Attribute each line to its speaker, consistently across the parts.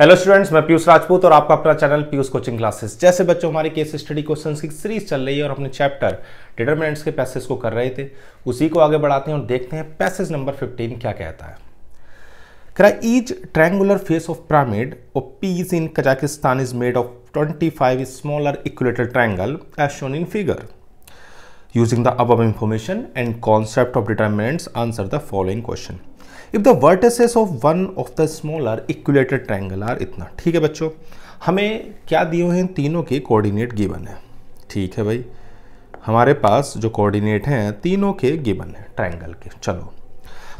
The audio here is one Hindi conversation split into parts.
Speaker 1: हेलो स्टूडेंट्स मैं पीयूष राजपूत और आपका अपना चैनल पीयूष कोचिंग क्लासेस जैसे बच्चों हमारे केस स्टडी क्वेश्चन की सीरीज चल रही है और अपने चैप्टर डिटरमिनेंट्स के पैसेज को कर रहे थे उसी को आगे बढ़ाते हैं और देखते हैं पैसेज नंबर 15 क्या कहता है करा each triangular face of pyramid और piece in Kazakhstan is made of twenty smaller equilateral triangle as shown in figure using the above information and concept of determinants answer the following question if the vertices of one of the smaller equilateral triangle are itna theek hai bachcho hame kya diye हुए हैं तीनों के कोऑर्डिनेट गिवन है ठीक है भाई हमारे पास जो कोऑर्डिनेट हैं तीनों के गिवन है ट्रायंगल के चलो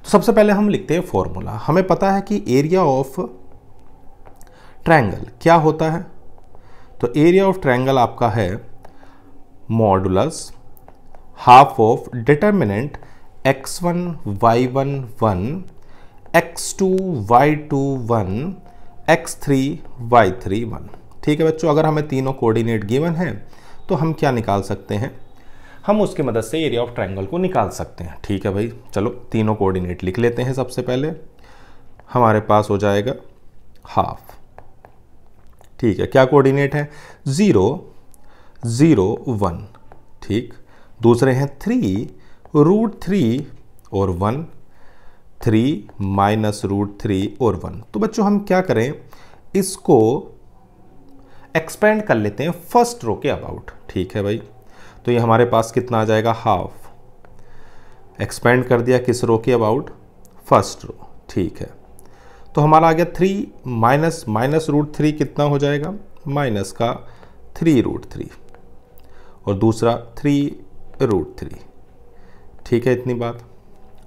Speaker 1: तो सबसे पहले हम लिखते हैं फॉर्मूला हमें पता है कि एरिया ऑफ ट्रायंगल क्या होता है तो एरिया ऑफ ट्रायंगल आपका है modulus half of determinant x1 y1 1 x2 y2 1 x3 y3 1 ठीक है बच्चों अगर हमें तीनों कोऑर्डिनेट गिवन है तो हम क्या निकाल सकते हैं हम उसके मदद से एरिया ऑफ ट्रायंगल को निकाल सकते हैं ठीक है भाई चलो तीनों कोऑर्डिनेट लिख लेते हैं सबसे पहले हमारे पास हो जाएगा हाफ ठीक है क्या कोऑर्डिनेट है ज़ीरो ज़ीरो वन ठीक दूसरे हैं थ्री रूट थ्री और one three minus root three और वन तो बच्चों हम क्या करें इसको एक्सपेंड कर लेते हैं फर्स्ट रो के अबाउट ठीक है भाई तो ये हमारे पास कितना आ जाएगा हाफ एक्सपेंड कर दिया किस रो के अबाउट फर्स्ट रो ठीक है तो हमारा आ गया three minus minus root three कितना हो जाएगा माइनस का थ्री रूट थ्री और दूसरा थ्री रूट थ्री ठीक है इतनी बात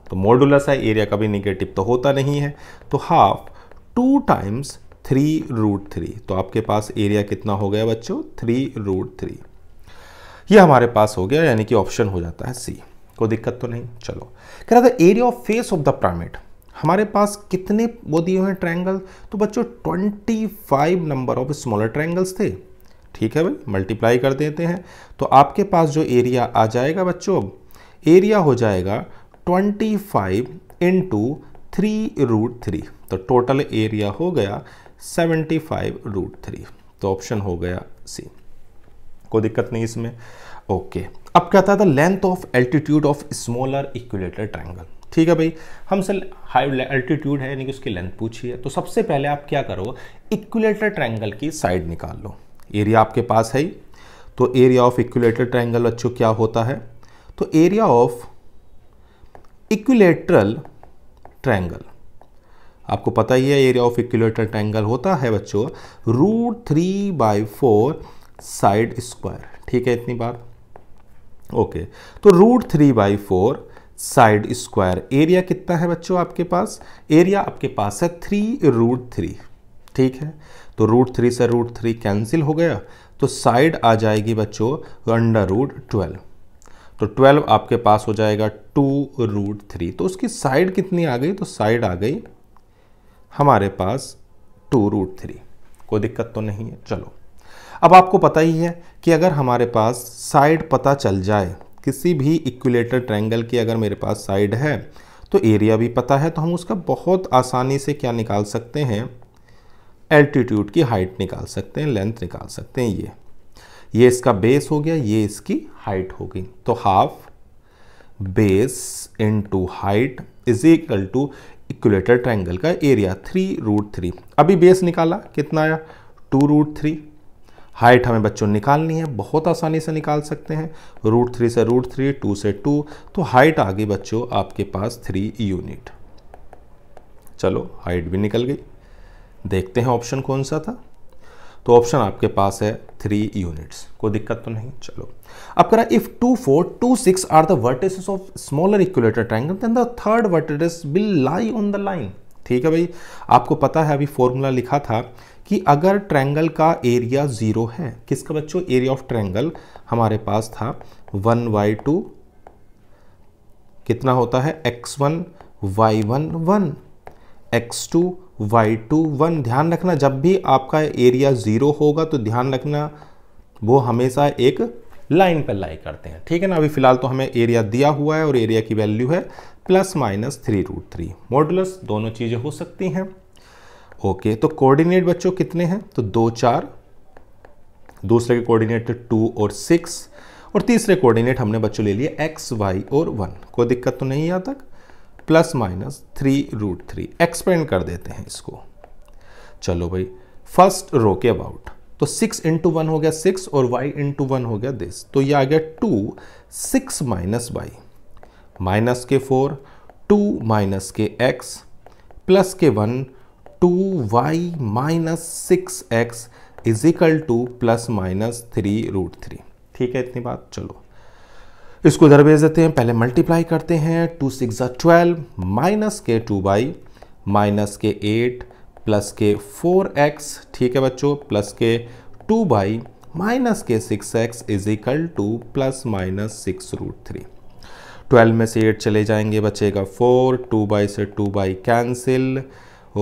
Speaker 1: तो मॉडुलस है एरिया कभी निगेटिव तो होता नहीं है तो half two times three root three तो आपके पास एरिया कितना हो गया बच्चों थ्री रूट थ्री ये हमारे पास हो गया यानी कि ऑप्शन हो जाता है सी कोई दिक्कत तो नहीं चलो कह रहा था area of face of the pyramid हमारे पास कितने वो दिए हुए हैं ट्रायंगल तो बच्चों 25 नंबर ऑफ स्मॉलर ट्रायंगल्स थे ठीक है भाई मल्टीप्लाई कर देते हैं तो आपके पास जो एरिया आ जाएगा बच्चों एरिया हो जाएगा twenty five into three root three तो टोटल एरिया हो गया सेवेंटी फाइव रूट थ्री तो ऑप्शन हो गया सी कोई दिक्कत नहीं इसमें ओके अब कहता था length of altitude of smaller equilateral triangle ठीक है भाई हमसे हाई एल्टीट्यूड है यानी कि उसकी लेंथ पूछी है तो सबसे पहले आप क्या करो इक्वलेटर ट्राइंगल की साइड निकाल लो एरिया आपके पास है ही तो एरिया ऑफ इक्विलेटरल ट्राइंगल बच्चों क्या होता है तो एरिया ऑफ इक्विलेटरल ट्राइंगल आपको पता ही है एरिया ऑफ इक्विलेटरल ट्राइंगल होता है बच्चों root three by four side square ठीक है इतनी बात ओके तो root three by four side square area कितना है बच्चों आपके पास एरिया आपके पास है थ्री रूट थ्री ठीक है तो रूट थ्री से रूट थ्री कैंसिल हो गया तो साइड आ जाएगी बच्चों अंडर रूट ट्वेल्व तो ट्वेल्व आपके पास हो जाएगा टू रूट थ्री तो उसकी साइड कितनी आ गई तो साइड आ गई हमारे पास टू रूट थ्री कोई दिक्कत तो नहीं है चलो अब आपको पता ही है कि अगर हमारे पास साइड पता चल जाए किसी भी इक्विलेटर ट्रायंगल की अगर मेरे पास साइड है तो एरिया भी पता है तो हम उसका बहुत आसानी से क्या निकाल सकते हैं एल्टीट्यूड की हाइट निकाल सकते हैं लेंथ निकाल सकते हैं ये ये इसका बेस हो गया ये इसकी हाइट हो गई तो half base into height is equal to equilateral triangle का एरिया थ्री रूट थ्री अभी बेस निकाला कितना आया टू रूट थ्री हाइट हमें बच्चों निकालनी है बहुत आसानी से निकाल सकते हैं रूट थ्री से रूट थ्री टू से टू तो हाइट आ गई बच्चों आपके पास थ्री यूनिट चलो हाइट भी निकल गई देखते हैं ऑप्शन कौन सा था तो ऑप्शन आपके पास है थ्री यूनिट्स कोई दिक्कत तो नहीं चलो अब करा if two four two six are the vertices of smaller equilateral triangle then the third vertices will lie on the line ठीक है भाई आपको पता है अभी फॉर्मूला लिखा था कि अगर ट्रैंगल का एरिया ज़ीरो है किसका बच्चों एरिया ऑफ ट्रैंगल हमारे पास था वन वाई टू कितना होता है x one y one one x two y two one ध्यान रखना जब भी आपका एरिया ज़ीरो होगा तो ध्यान रखना वो हमेशा एक लाइन पर लाई करते हैं ठीक है ना अभी फिलहाल तो हमें एरिया दिया हुआ है और एरिया की वैल्यू है plus minus three root three modulus दोनों चीज़ें हो सकती हैं ओके तो कोऑर्डिनेट बच्चों कितने हैं तो दो चार दूसरे के कोऑर्डिनेट टू और सिक्स और तीसरे कोऑर्डिनेट हमने बच्चों ले लिए एक्स वाई और वन कोई दिक्कत तो नहीं आता तक plus minus three root three expand कर देते हैं इसको चलो भाई फर्स्ट रो के अबाउट तो सिक्स इंटू वन हो गया सिक्स और वाई इंटू वन हो गया दिस तो ये आ गया two six minus y minus के फोर टू माइनस के एक्स प्लस के one two y minus six x is equal to plus minus three root three ठीक है इतनी बात चलो इसको इधर भेज देते हैं पहले मल्टीप्लाई करते हैं टू सिक्स ट्वेल्व माइनस के टू बाई माइनस के एट प्लस के फोर एक्स ठीक है बच्चों प्लस के टू बाई माइनस के six x is equal to plus minus six root three twelve में से एट चले जाएंगे बचेगा फोर टू बाई से टू बाई कैंसिल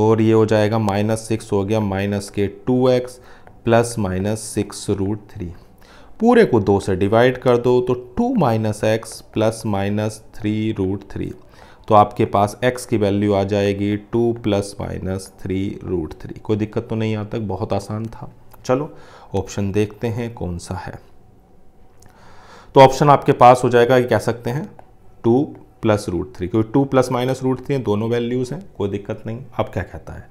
Speaker 1: और ये हो जाएगा माइनस सिक्स हो गया माइनस के two x plus minus six root three पूरे को दो से डिवाइड कर दो तो two minus x plus minus three root three तो आपके पास x की वैल्यू आ जाएगी two plus minus three root three कोई दिक्कत तो नहीं आता बहुत आसान था चलो ऑप्शन देखते हैं कौन सा है तो ऑप्शन आपके पास हो जाएगा कह सकते हैं टू प्लस रूट थ्री क्योंकि two plus minus root three दोनों वैल्यूज़ हैं कोई दिक्कत नहीं अब क्या कहता है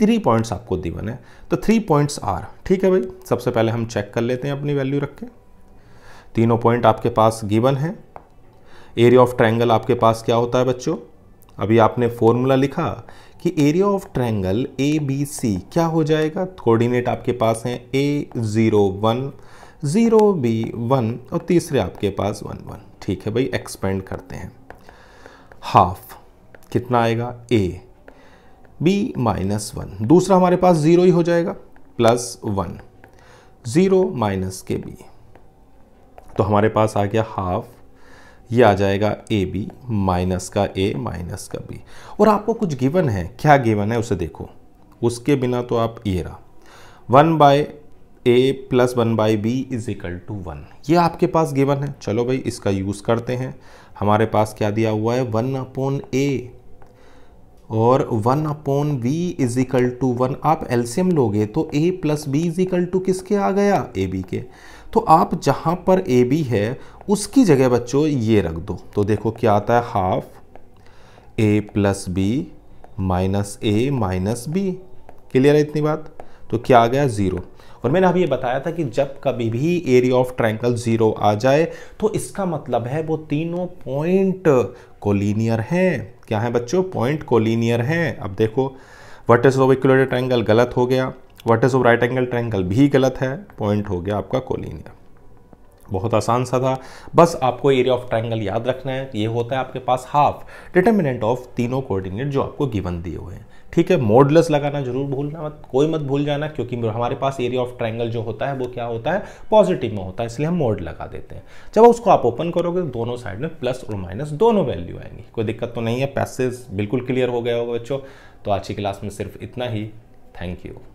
Speaker 1: थ्री पॉइंट्स आपको दिवन है तो थ्री पॉइंट्स आर ठीक है भाई सबसे पहले हम चेक कर लेते हैं अपनी वैल्यू रख के तीनों पॉइंट आपके पास गिवन है एरिया ऑफ ट्रायंगल आपके पास क्या होता है बच्चों अभी आपने फॉर्मूला लिखा कि area of triangle A B C क्या हो जाएगा कोऑर्डिनेट आपके पास हैं A zero one zero B one और तीसरे आपके पास वन वन ठीक है भाई एक्सपेंड करते हैं हाफ कितना आएगा ए b माइनस वन दूसरा हमारे पास ज़ीरो ही हो जाएगा प्लस वन ज़ीरो माइनस के बी तो हमारे पास आ गया हाफ ये आ जाएगा ए बी माइनस का ए माइनस का बी और आपको कुछ गिवन है क्या गिवन है उसे देखो उसके बिना तो आप ये रहा one by A plus one by B is equal to one ये आपके पास गिवन है चलो भाई इसका यूज़ करते हैं हमारे पास क्या दिया हुआ है वन अपॉन ए और one upon B is equal to one आप एल्सियम लोगे तो A plus B is equal to किसके आ गया ए बी के तो आप जहाँ पर ए बी है उसकी जगह बच्चों ये रख दो तो देखो क्या आता है half A plus B minus A minus B clear है इतनी बात तो क्या आ गया ज़ीरो और मैंने अभी ये बताया था कि जब कभी भी एरिया ऑफ ट्रायंगल ज़ीरो आ जाए तो इसका मतलब है वो तीनों पॉइंट कोलिनियर हैं क्या है बच्चों पॉइंट कोलिनियर है अब देखो वर्टेस ऑफ इक्वलेटर ट्रैंगल गलत हो गया vertex of right angle triangle भी गलत है पॉइंट हो गया आपका कोलिनियर बहुत आसान सा था बस आपको एरिया ऑफ ट्रायंगल याद रखना है ये होता है आपके पास हाफ डिटर्मिनेंट ऑफ तीनों कोऑर्डिनेट जो आपको गिवन दिए हुए हैं ठीक है मोडलेस लगाना जरूर भूलना मत कोई मत भूल जाना क्योंकि हमारे पास एरिया ऑफ ट्रायंगल जो होता है वो क्या होता है पॉजिटिव में होता है इसलिए हम मोड लगा देते हैं जब उसको आप ओपन करोगे तो दोनों साइड में प्लस और माइनस दोनों वैल्यू आएंगी कोई दिक्कत तो नहीं है पैसेज बिल्कुल क्लियर हो गया होगा बच्चों तो आज की क्लास में सिर्फ इतना ही थैंक यू